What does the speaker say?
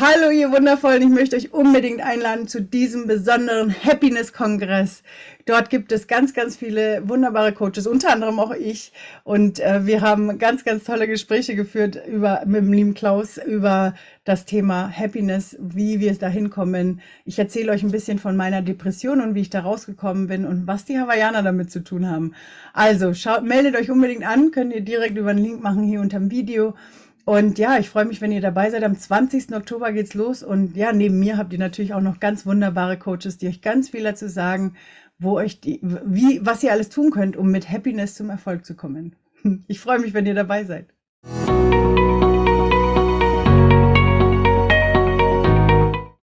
Hallo ihr Wundervollen, ich möchte euch unbedingt einladen zu diesem besonderen Happiness-Kongress. Dort gibt es ganz, ganz viele wunderbare Coaches, unter anderem auch ich. Und äh, wir haben ganz, ganz tolle Gespräche geführt über, mit dem lieben Klaus über das Thema Happiness, wie wir da hinkommen. Ich erzähle euch ein bisschen von meiner Depression und wie ich da rausgekommen bin und was die Hawaiianer damit zu tun haben. Also schaut, meldet euch unbedingt an, könnt ihr direkt über den Link machen hier unter dem Video. Und ja, ich freue mich, wenn ihr dabei seid. Am 20. Oktober geht's los. Und ja, neben mir habt ihr natürlich auch noch ganz wunderbare Coaches, die euch ganz viel dazu sagen, wo euch die, wie, was ihr alles tun könnt, um mit Happiness zum Erfolg zu kommen. Ich freue mich, wenn ihr dabei seid.